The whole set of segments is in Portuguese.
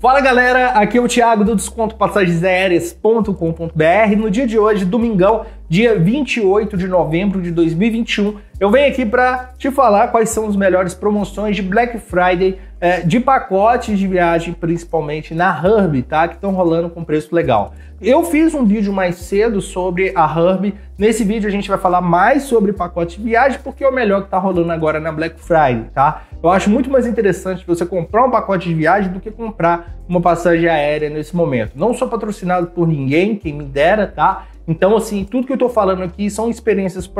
Fala galera, aqui é o Thiago do Desconto Passagens Aéreas.com.br. No dia de hoje, domingão, dia 28 de novembro de 2021, eu venho aqui para te falar quais são as melhores promoções de Black Friday é, de pacotes de viagem, principalmente na Hub, tá? Que estão rolando com preço legal. Eu fiz um vídeo mais cedo sobre a Hub. Nesse vídeo a gente vai falar mais sobre pacote de viagem, porque é o melhor que tá rolando agora na Black Friday, tá? Eu acho muito mais interessante você comprar um pacote de viagem do que comprar uma passagem aérea nesse momento. Não sou patrocinado por ninguém, quem me dera, tá? Então, assim, tudo que eu estou falando aqui são experiências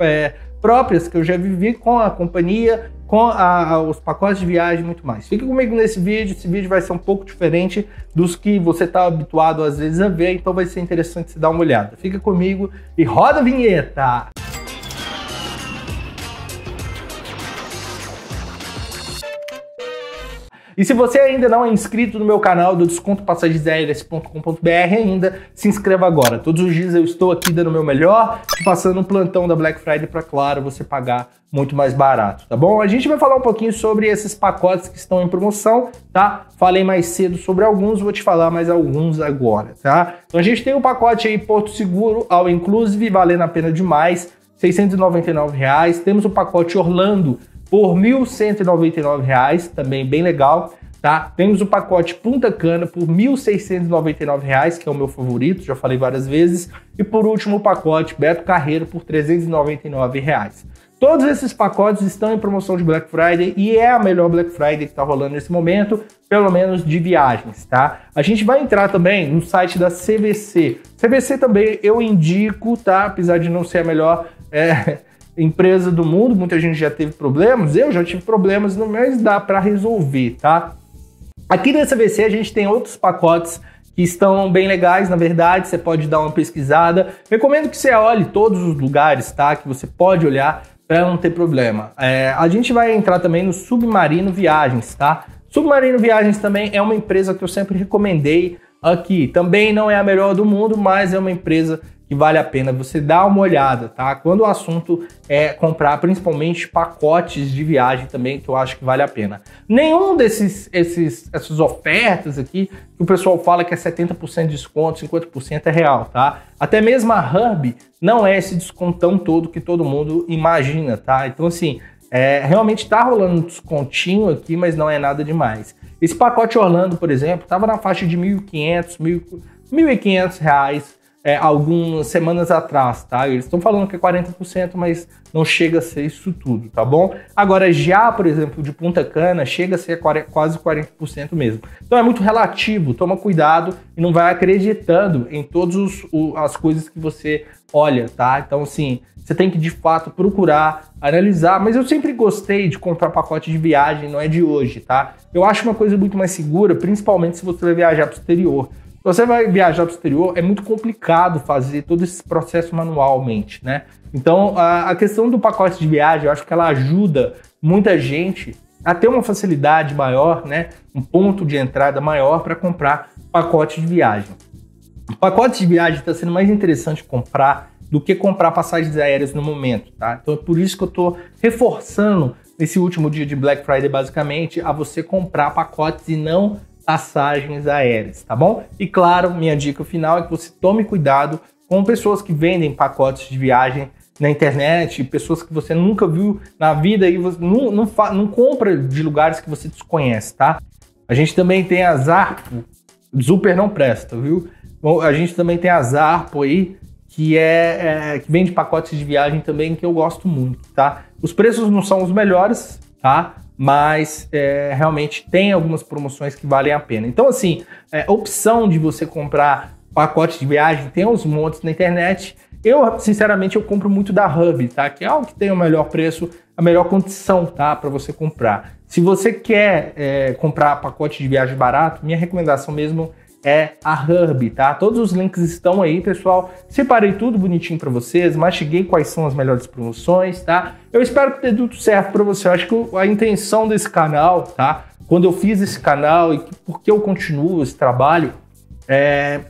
é, próprias que eu já vivi com a companhia, com a, a, os pacotes de viagem e muito mais. Fica comigo nesse vídeo, esse vídeo vai ser um pouco diferente dos que você está habituado às vezes a ver, então vai ser interessante você dar uma olhada. Fica comigo e roda a vinheta! E se você ainda não é inscrito no meu canal do descontopassageisaéreas.com.br ainda, se inscreva agora. Todos os dias eu estou aqui dando o meu melhor, passando um plantão da Black Friday para, claro, você pagar muito mais barato, tá bom? A gente vai falar um pouquinho sobre esses pacotes que estão em promoção, tá? Falei mais cedo sobre alguns, vou te falar mais alguns agora, tá? Então a gente tem o um pacote aí Porto Seguro ao Inclusive, valendo a pena demais, R$ 699. Reais. Temos o pacote Orlando, por R$ 1.199, também bem legal. Tá? Temos o pacote Punta Cana por R$ 1.699, que é o meu favorito, já falei várias vezes. E por último, o pacote Beto Carreiro por R$ 399. Reais. Todos esses pacotes estão em promoção de Black Friday e é a melhor Black Friday que está rolando nesse momento, pelo menos de viagens, tá? A gente vai entrar também no site da CVC. CVC também eu indico, tá? Apesar de não ser a melhor é, empresa do mundo, muita gente já teve problemas, eu já tive problemas, mas dá para resolver, tá? Aqui nessa VC a gente tem outros pacotes que estão bem legais, na verdade, você pode dar uma pesquisada. Recomendo que você olhe todos os lugares, tá? Que você pode olhar para não ter problema. É, a gente vai entrar também no Submarino Viagens, tá? Submarino Viagens também é uma empresa que eu sempre recomendei aqui. Também não é a melhor do mundo, mas é uma empresa que vale a pena você dar uma olhada, tá? Quando o assunto é comprar principalmente pacotes de viagem também, que eu acho que vale a pena. Nenhum desses esses, essas ofertas aqui que o pessoal fala que é 70% de desconto, 50% é real, tá? Até mesmo a Hub não é esse descontão todo que todo mundo imagina, tá? Então assim, é, realmente tá rolando um descontinho aqui, mas não é nada demais. Esse pacote Orlando, por exemplo, tava na faixa de 1.500, 1.500 reais é, algumas semanas atrás, tá? Eles estão falando que é 40%, mas não chega a ser isso tudo, tá bom? Agora, já, por exemplo, de Punta Cana, chega a ser quase 40% mesmo. Então é muito relativo, toma cuidado e não vai acreditando em todas as coisas que você olha, tá? Então, assim, você tem que de fato procurar, analisar. Mas eu sempre gostei de comprar pacote de viagem, não é de hoje, tá? Eu acho uma coisa muito mais segura, principalmente se você vai viajar para o exterior você vai viajar para o exterior, é muito complicado fazer todo esse processo manualmente, né? Então, a, a questão do pacote de viagem, eu acho que ela ajuda muita gente a ter uma facilidade maior, né? Um ponto de entrada maior para comprar pacote de viagem. O pacote de viagem está sendo mais interessante comprar do que comprar passagens aéreas no momento, tá? Então é por isso que eu estou reforçando nesse último dia de Black Friday, basicamente, a você comprar pacotes e não passagens aéreas, tá bom? E claro, minha dica final é que você tome cuidado com pessoas que vendem pacotes de viagem na internet, pessoas que você nunca viu na vida e você não, não, não compra de lugares que você desconhece, tá? A gente também tem a Zarpo, super não presta, viu? a gente também tem a Zarpo aí, que é, é, que vende pacotes de viagem também que eu gosto muito, tá? Os preços não são os melhores, tá? mas é, realmente tem algumas promoções que valem a pena. Então, assim, é, a opção de você comprar pacote de viagem tem uns montes na internet. Eu, sinceramente, eu compro muito da Hub, tá? Que é o que tem o melhor preço, a melhor condição, tá? Para você comprar. Se você quer é, comprar pacote de viagem barato, minha recomendação mesmo é é a Hub, tá? Todos os links estão aí, pessoal. Separei tudo bonitinho para vocês, mastiguei quais são as melhores promoções, tá? Eu espero que tenha tudo certo para você. Eu acho que a intenção desse canal, tá? Quando eu fiz esse canal e porque eu continuo esse trabalho, é,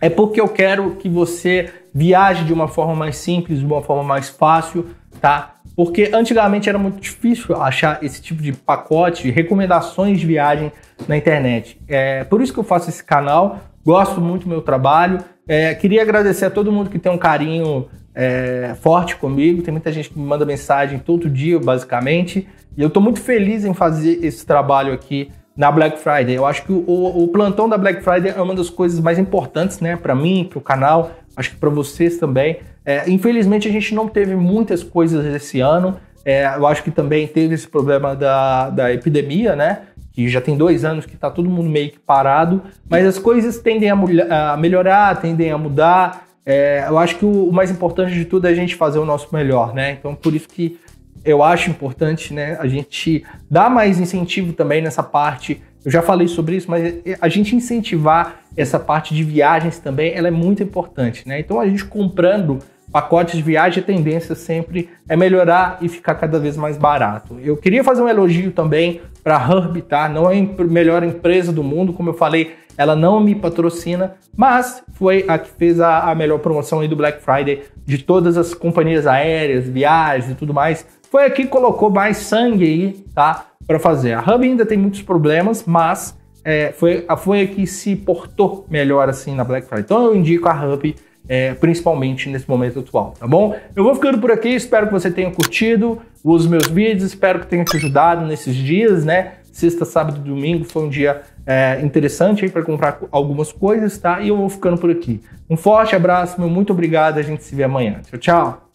é porque eu quero que você viaje de uma forma mais simples, de uma forma mais fácil, tá? Porque antigamente era muito difícil achar esse tipo de pacote, de recomendações de viagem na internet. É por isso que eu faço esse canal, gosto muito do meu trabalho. É, queria agradecer a todo mundo que tem um carinho é, forte comigo. Tem muita gente que me manda mensagem todo dia, basicamente. E eu estou muito feliz em fazer esse trabalho aqui na Black Friday. Eu acho que o, o plantão da Black Friday é uma das coisas mais importantes, né, para mim, para o canal, acho que para vocês também. É, infelizmente, a gente não teve muitas coisas esse ano. É, eu acho que também teve esse problema da, da epidemia, né? Que já tem dois anos que está todo mundo meio que parado, mas as coisas tendem a, a melhorar, tendem a mudar. É, eu acho que o, o, mais importante de tudo é a gente fazer o nosso melhor, né? Então, por isso que eu acho importante, né? A gente dar mais incentivo também nessa parte. Eu já falei sobre isso, mas é, a gente incentivar essa parte de viagens também, ela é muito importante, né? Então, a gente comprando pacote de viagem, a tendência sempre é melhorar e ficar cada vez mais barato. Eu queria fazer um elogio também para a Hub, tá? Não é a melhor empresa do mundo, como eu falei, ela não me patrocina, mas foi a que fez a, a melhor promoção aí do Black Friday de todas as companhias aéreas, viagens e tudo mais. Foi a que colocou mais sangue aí, tá? Para fazer. A Hub ainda tem muitos problemas, mas é, foi, foi a que se portou melhor assim na Black Friday. Então eu indico a Hub é, principalmente nesse momento atual, tá bom? Eu vou ficando por aqui, espero que você tenha curtido os meus vídeos, espero que tenha te ajudado nesses dias, né? Sexta, sábado e domingo foi um dia é, interessante aí para comprar algumas coisas, tá? E eu vou ficando por aqui. Um forte abraço, meu muito obrigado, a gente se vê amanhã. Tchau, tchau!